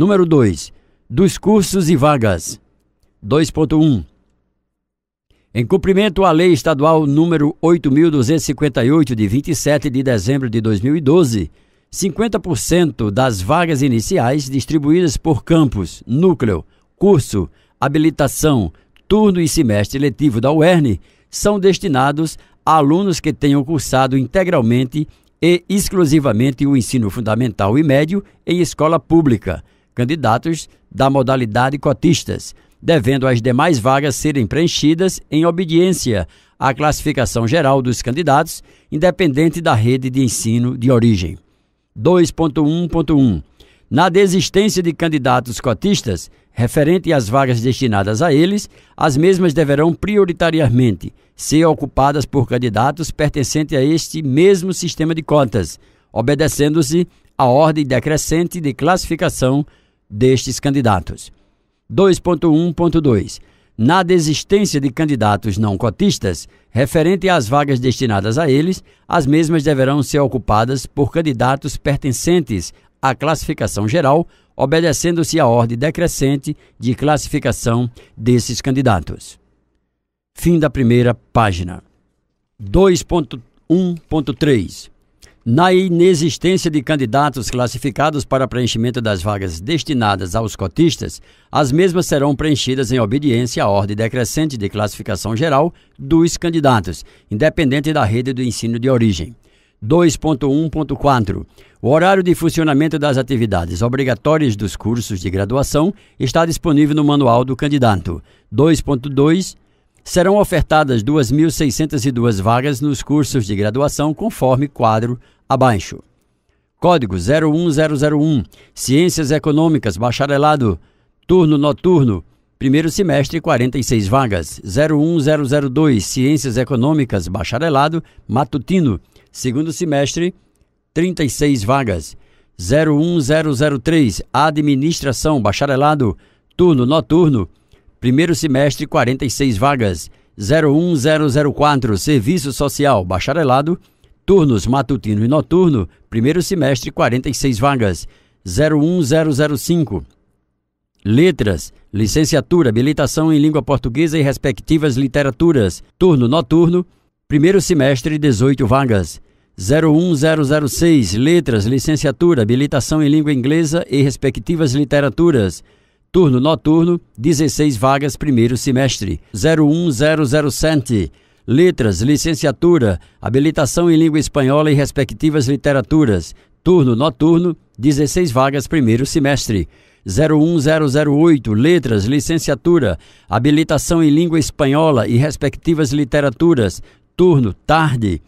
Número 2. Dos cursos e vagas. 2.1. Em cumprimento à Lei Estadual número 8.258, de 27 de dezembro de 2012, 50% das vagas iniciais distribuídas por campus, núcleo, curso, habilitação, turno e semestre letivo da UERN são destinados a alunos que tenham cursado integralmente e exclusivamente o ensino fundamental e médio em escola pública, candidatos da modalidade cotistas, devendo as demais vagas serem preenchidas em obediência à classificação geral dos candidatos, independente da rede de ensino de origem. 2.1.1 na desistência de candidatos cotistas, referente às vagas destinadas a eles, as mesmas deverão prioritariamente ser ocupadas por candidatos pertencentes a este mesmo sistema de cotas, obedecendo-se a ordem decrescente de classificação destes candidatos. 2.1.2 na desistência de candidatos não cotistas, referente às vagas destinadas a eles, as mesmas deverão ser ocupadas por candidatos pertencentes à classificação geral, obedecendo-se à ordem decrescente de classificação desses candidatos. Fim da primeira página. 2.1.3 na inexistência de candidatos classificados para preenchimento das vagas destinadas aos cotistas, as mesmas serão preenchidas em obediência à ordem decrescente de classificação geral dos candidatos, independente da rede do ensino de origem. 2.1.4 O horário de funcionamento das atividades obrigatórias dos cursos de graduação está disponível no manual do candidato. 2.2 Serão ofertadas 2.602 vagas nos cursos de graduação, conforme quadro abaixo. Código 01001 Ciências Econômicas, Bacharelado, Turno Noturno, primeiro semestre 46 vagas. 01002 Ciências Econômicas, Bacharelado, Matutino, segundo semestre 36 vagas. 01003 Administração, Bacharelado, Turno Noturno, Primeiro semestre, 46 vagas. 01004, Serviço Social, Bacharelado. Turnos matutino e noturno, primeiro semestre, 46 vagas. 01005. Letras, Licenciatura, Habilitação em Língua Portuguesa e respectivas literaturas. Turno noturno, primeiro semestre, 18 vagas. 01006, Letras, Licenciatura, Habilitação em Língua Inglesa e respectivas literaturas. Turno noturno, 16 vagas, primeiro semestre. 01007. Letras, licenciatura, habilitação em língua espanhola e respectivas literaturas. Turno noturno, 16 vagas, primeiro semestre. 01008, letras, licenciatura, habilitação em língua espanhola e respectivas literaturas. Turno tarde,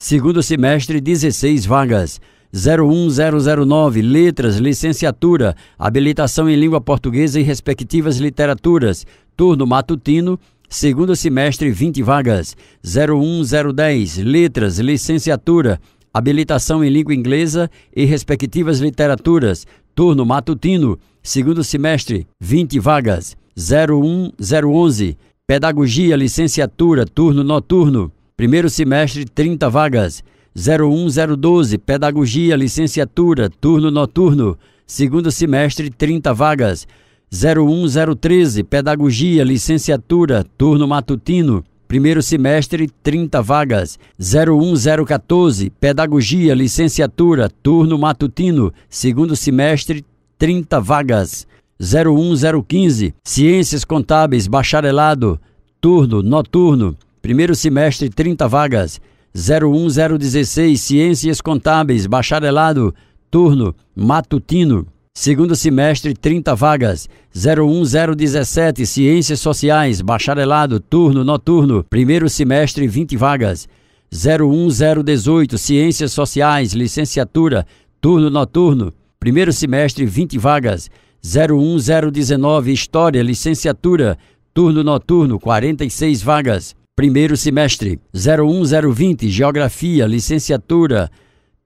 segundo semestre, 16 vagas. 01009, Letras, Licenciatura, Habilitação em Língua Portuguesa e respectivas literaturas, turno matutino, segundo semestre 20 vagas. 01010, Letras, Licenciatura, Habilitação em Língua Inglesa e respectivas literaturas, turno matutino, segundo semestre 20 vagas. 01011, Pedagogia, Licenciatura, turno noturno, primeiro semestre 30 vagas. 01012, Pedagogia, Licenciatura, Turno Noturno, segundo semestre, 30 vagas. 01013, Pedagogia, Licenciatura, Turno Matutino, primeiro semestre, 30 vagas. 01014, Pedagogia, Licenciatura, Turno Matutino, segundo semestre, 30 vagas. 01015, Ciências Contábeis, Bacharelado, Turno Noturno, primeiro semestre, 30 vagas. 01016 Ciências Contábeis, bacharelado, turno matutino. Segundo semestre, 30 vagas. 01017 Ciências Sociais, bacharelado, turno noturno. Primeiro semestre, 20 vagas. 01018 Ciências Sociais, licenciatura, turno noturno. Primeiro semestre, 20 vagas. 01019 História, licenciatura, turno noturno, 46 vagas primeiro semestre. 01020, Geografia, licenciatura,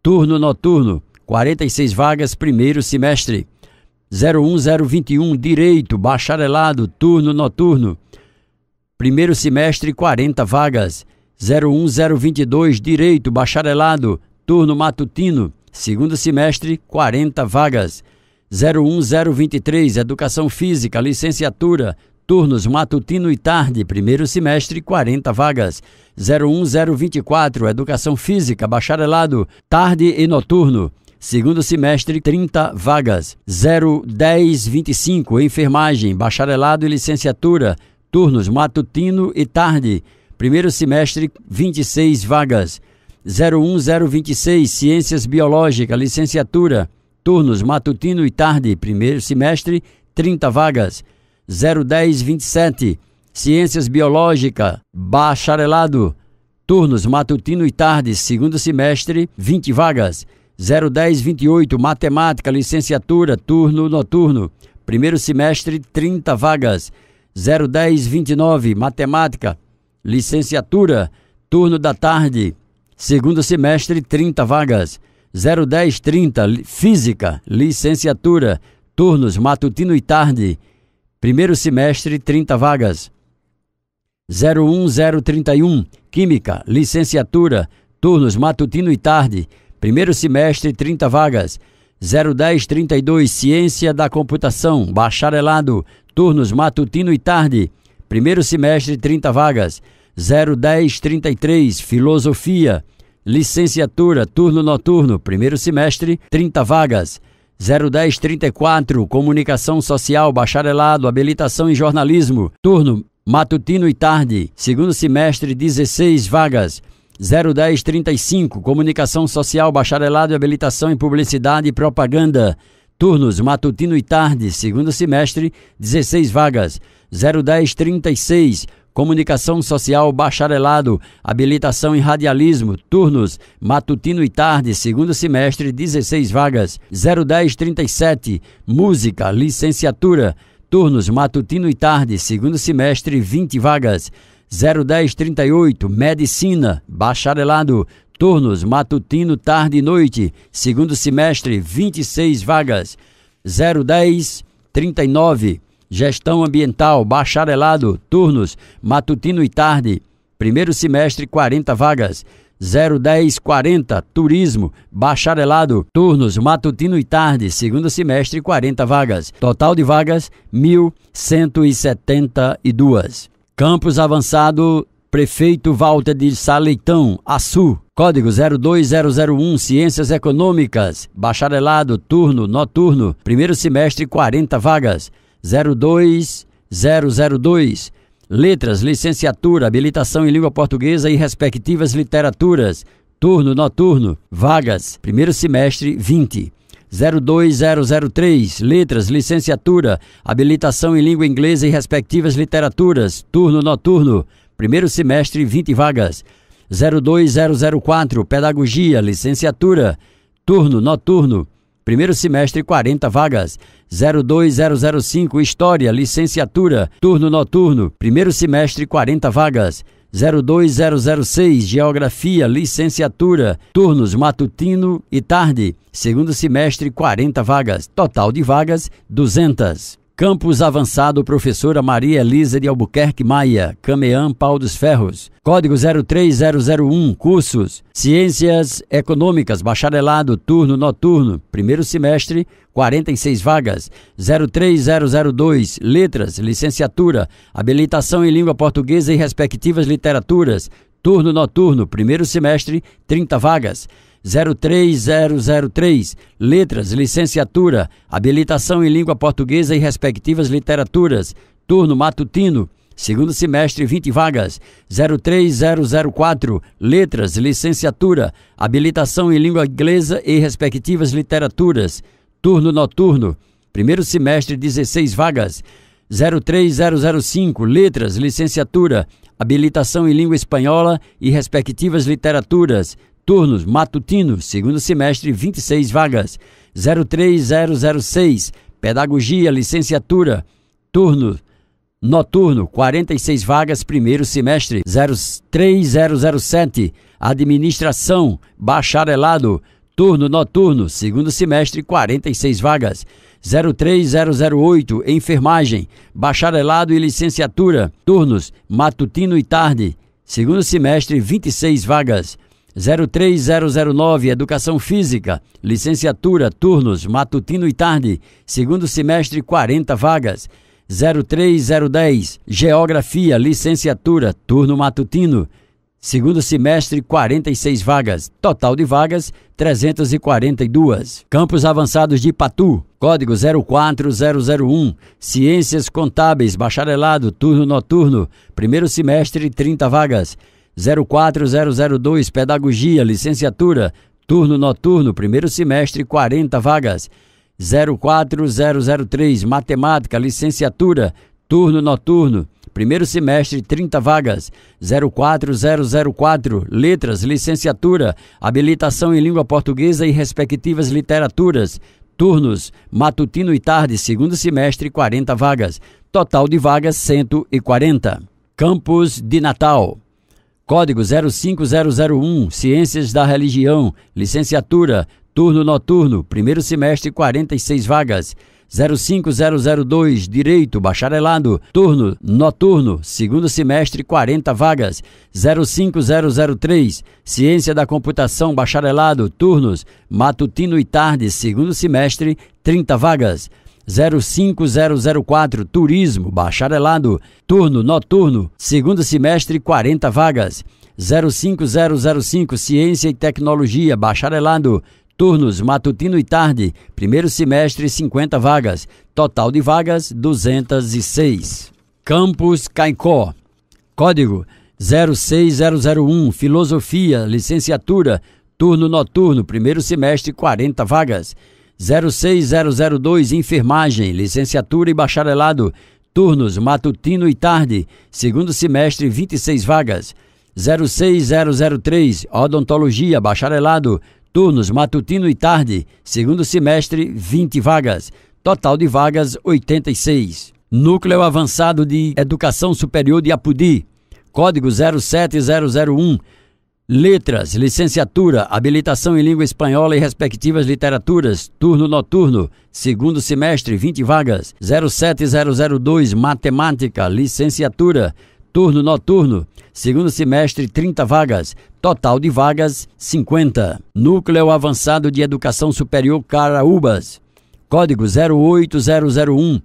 turno noturno, 46 vagas, primeiro semestre. 01021, Direito, bacharelado, turno noturno, primeiro semestre, 40 vagas. 01022, Direito, bacharelado, turno matutino, segundo semestre, 40 vagas. 01023, Educação Física, licenciatura, Turnos matutino e tarde, primeiro semestre, 40 vagas. 01024, Educação Física, bacharelado, tarde e noturno. Segundo semestre, 30 vagas. 01025, Enfermagem, bacharelado e licenciatura, turnos matutino e tarde. Primeiro semestre, 26 vagas. 01026, Ciências Biológicas, licenciatura, turnos matutino e tarde, primeiro semestre, 30 vagas. 01027. Ciências Biológicas bacharelado. Turnos matutino e tarde, segundo semestre, 20 vagas. 01028, Matemática, licenciatura, turno noturno. Primeiro semestre, 30 vagas. 01029, Matemática, licenciatura, turno da tarde. Segundo semestre, 30 vagas. 01030, Física, licenciatura, turnos matutino e tarde. Primeiro semestre, 30 vagas. 01031, Química, Licenciatura, turnos matutino e tarde. Primeiro semestre, 30 vagas. 01032, Ciência da Computação, Bacharelado, turnos matutino e tarde. Primeiro semestre, 30 vagas. 01033, Filosofia, Licenciatura, turno noturno, primeiro semestre, 30 vagas. 01034, Comunicação Social, Bacharelado, Habilitação em Jornalismo, turno matutino e tarde, segundo semestre, 16 vagas. 01035, Comunicação Social, Bacharelado e Habilitação em Publicidade e Propaganda, turnos matutino e tarde, segundo semestre, 16 vagas. 01036, comunicação social, bacharelado, habilitação em radialismo, turnos, matutino e tarde, segundo semestre, 16 vagas, 01037, música, licenciatura, turnos, matutino e tarde, segundo semestre, 20 vagas, 01038, medicina, bacharelado, turnos, matutino, tarde e noite, segundo semestre, 26 vagas, 01039, Gestão Ambiental, Bacharelado, turnos, matutino e tarde, primeiro semestre, 40 vagas. 01040 Turismo, Bacharelado, turnos matutino e tarde, segundo semestre, 40 vagas. Total de vagas 1172. Campus Avançado, Prefeito Walter de Saleitão, Açu. Código 02001 Ciências Econômicas, Bacharelado, turno noturno, primeiro semestre, 40 vagas. 02002. Letras, licenciatura, habilitação em língua portuguesa e respectivas literaturas. Turno noturno, vagas, primeiro semestre 20. 02003, letras, licenciatura, habilitação em língua inglesa e respectivas literaturas. Turno noturno, primeiro semestre 20 vagas. 02004, pedagogia, licenciatura, turno noturno, Primeiro semestre, 40 vagas. 02005 História, licenciatura, turno noturno. Primeiro semestre, 40 vagas. 02006 Geografia, licenciatura, turnos matutino e tarde. Segundo semestre, 40 vagas. Total de vagas, 200. Campus Avançado, professora Maria Elisa de Albuquerque Maia, Cameã Pau dos Ferros. Código 03001, cursos: Ciências Econômicas, bacharelado, turno noturno, primeiro semestre, 46 vagas. 03002, letras, licenciatura, habilitação em língua portuguesa e respectivas literaturas, turno noturno, primeiro semestre, 30 vagas. 03003, Letras, Licenciatura, Habilitação em Língua Portuguesa e respectivas literaturas, turno matutino. Segundo semestre, 20 vagas. 03004, Letras, Licenciatura, Habilitação em Língua Inglesa e respectivas literaturas, turno noturno. Primeiro semestre, 16 vagas. 03005, Letras, Licenciatura, Habilitação em Língua Espanhola e respectivas literaturas, turnos matutinos, segundo semestre, 26 vagas. 03006, Pedagogia, Licenciatura, turno noturno, 46 vagas, primeiro semestre. 03007, Administração, Bacharelado, turno noturno, segundo semestre, 46 vagas. 03008, Enfermagem, Bacharelado e Licenciatura, turnos matutino e tarde, segundo semestre, 26 vagas. 03009 Educação Física, licenciatura, turnos matutino e tarde, segundo semestre 40 vagas. 03010 Geografia, licenciatura, turno matutino, segundo semestre 46 vagas, total de vagas 342. Campos Avançados de Patu, código 04001, Ciências Contábeis, bacharelado, turno noturno, primeiro semestre 30 vagas. 04002 Pedagogia, Licenciatura, turno noturno, primeiro semestre, 40 vagas. 04003 Matemática, Licenciatura, turno noturno, primeiro semestre, 30 vagas. 04004 Letras, Licenciatura, Habilitação em Língua Portuguesa e respectivas literaturas, turnos, matutino e tarde, segundo semestre, 40 vagas. Total de vagas 140. Campus de Natal. Código 05001, Ciências da Religião, Licenciatura, Turno Noturno, primeiro semestre, 46 vagas. 05002 Direito Bacharelado, turno noturno, segundo semestre 40 vagas. 05003 Ciência da Computação Bacharelado, turnos matutino e tarde, segundo semestre 30 vagas. 05004 Turismo, bacharelado, turno noturno, segundo semestre 40 vagas. 05005 Ciência e Tecnologia, bacharelado, turnos matutino e tarde, primeiro semestre 50 vagas, total de vagas 206. Campus Caicó. Código 06001 Filosofia, licenciatura, turno noturno, primeiro semestre 40 vagas. 06002 Enfermagem, licenciatura e bacharelado, turnos matutino e tarde, segundo semestre 26 vagas. 06003 Odontologia, bacharelado, turnos matutino e tarde, segundo semestre 20 vagas. Total de vagas 86. Núcleo Avançado de Educação Superior de Apudi, código 07001 Letras, licenciatura, habilitação em língua espanhola e respectivas literaturas, turno noturno, segundo semestre, 20 vagas. 07002, matemática, licenciatura, turno noturno, segundo semestre, 30 vagas. Total de vagas, 50. Núcleo Avançado de Educação Superior Caraúbas, código 08001.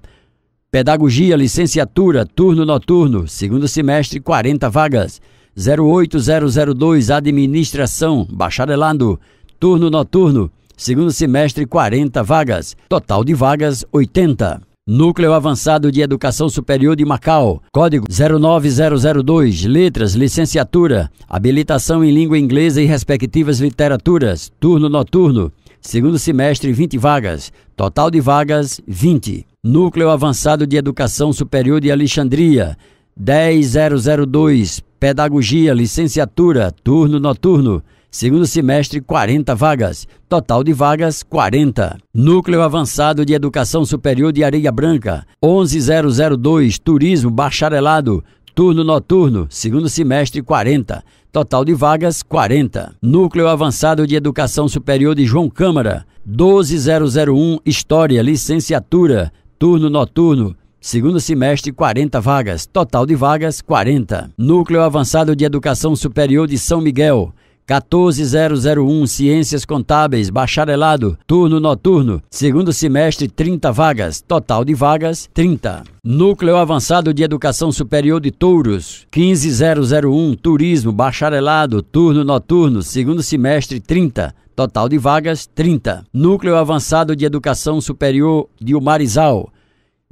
Pedagogia, licenciatura, turno noturno, segundo semestre, 40 vagas. 08002 Administração, bacharelado, turno noturno, segundo semestre 40 vagas, total de vagas 80. Núcleo Avançado de Educação Superior de Macau, código 09002, letras, licenciatura, habilitação em língua inglesa e respectivas literaturas, turno noturno, segundo semestre 20 vagas, total de vagas 20. Núcleo Avançado de Educação Superior de Alexandria, 10002, Pedagogia, licenciatura, turno noturno. Segundo semestre, 40 vagas. Total de vagas, 40. Núcleo Avançado de Educação Superior de Areia Branca, 11002, Turismo Bacharelado, Turno noturno, segundo semestre 40, total de vagas 40. Núcleo Avançado de Educação Superior de João Câmara, 12001, História, Licenciatura, turno noturno, Segundo semestre, 40 vagas. Total de vagas, 40. Núcleo Avançado de Educação Superior de São Miguel. 14001 Ciências Contábeis, bacharelado, turno noturno, segundo semestre 30 vagas, total de vagas 30. Núcleo Avançado de Educação Superior de Touros, 15001 Turismo, bacharelado, turno noturno, segundo semestre 30. Total de vagas 30. Núcleo Avançado de Educação Superior de Umarizal,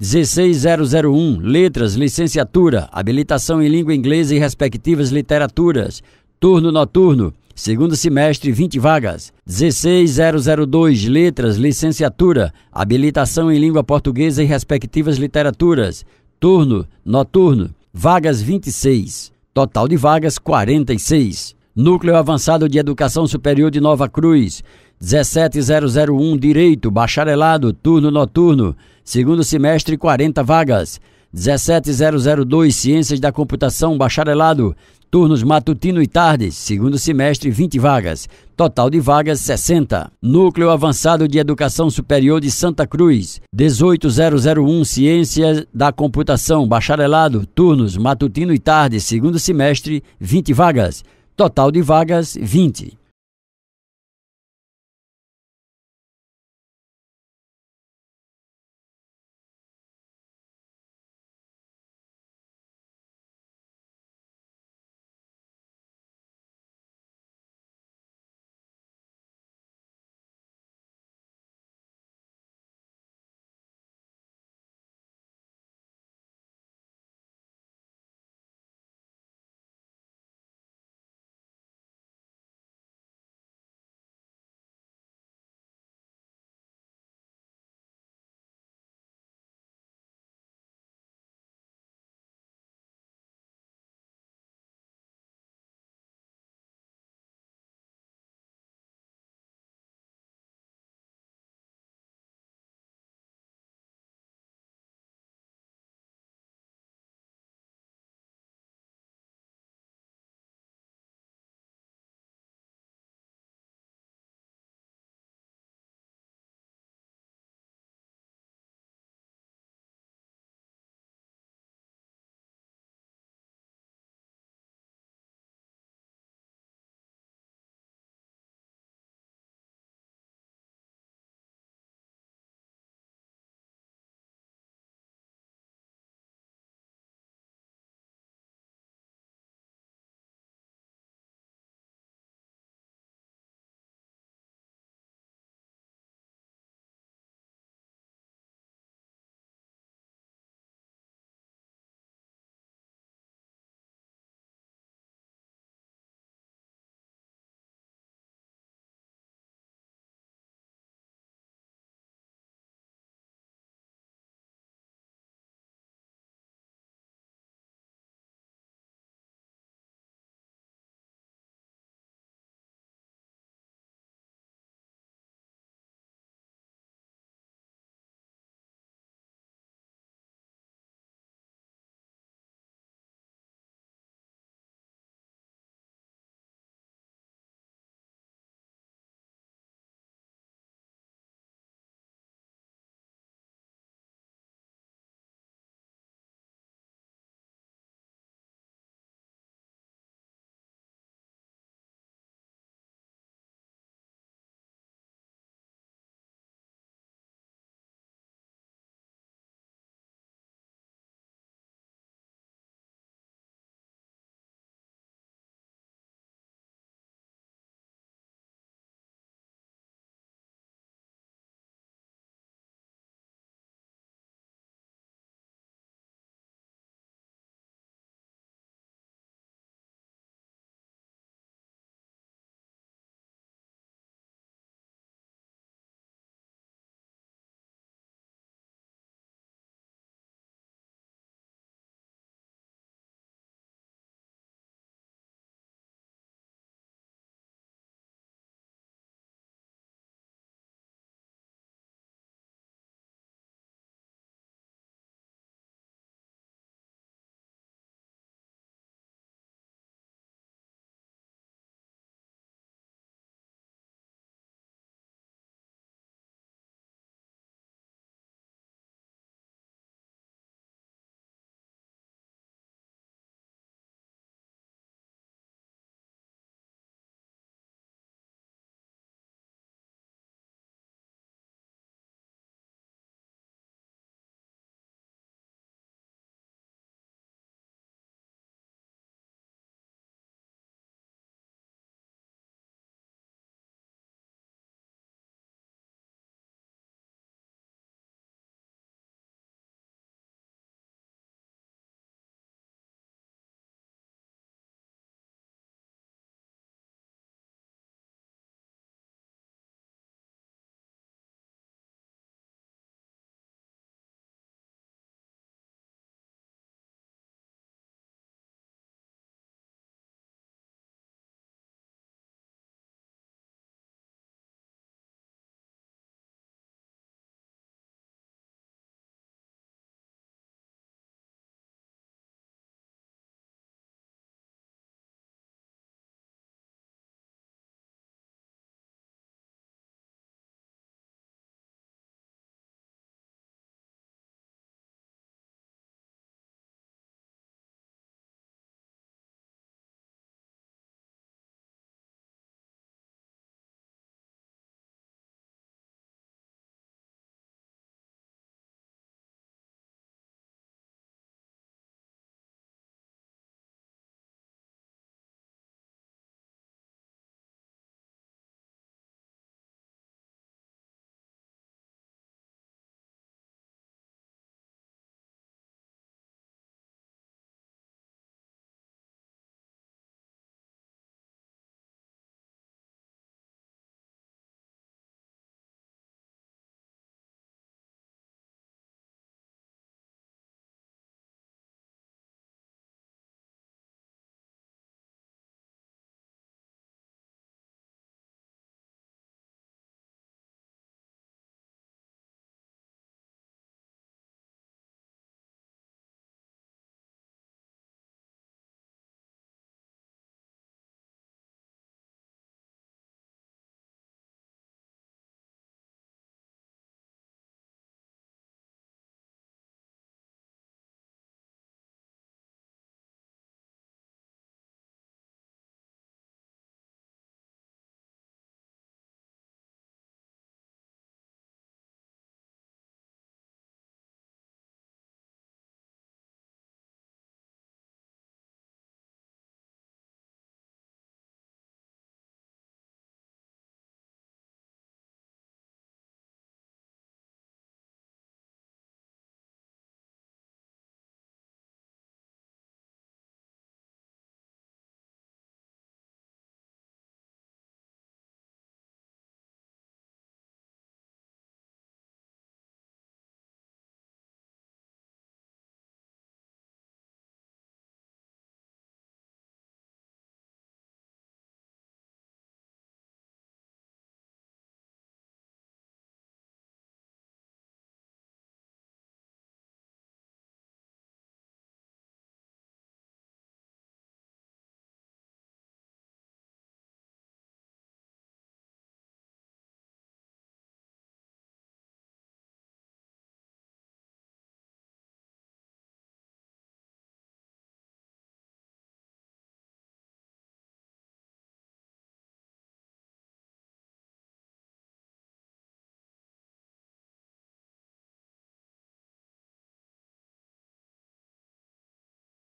16001, Letras, Licenciatura, Habilitação em Língua Inglesa e respectivas literaturas, Turno Noturno, Segundo semestre, 20 vagas. 16002, Letras, Licenciatura, Habilitação em Língua Portuguesa e respectivas literaturas, Turno Noturno, vagas 26. Total de vagas, 46. Núcleo Avançado de Educação Superior de Nova Cruz, 17001, Direito, Bacharelado, Turno Noturno, Segundo semestre, 40 vagas. 17002 Ciências da Computação, bacharelado. Turnos matutino e tardes, segundo semestre, 20 vagas. Total de vagas, 60. Núcleo Avançado de Educação Superior de Santa Cruz, 18001 Ciências da Computação, bacharelado. Turnos matutino e tardes, segundo semestre, 20 vagas. Total de vagas, 20.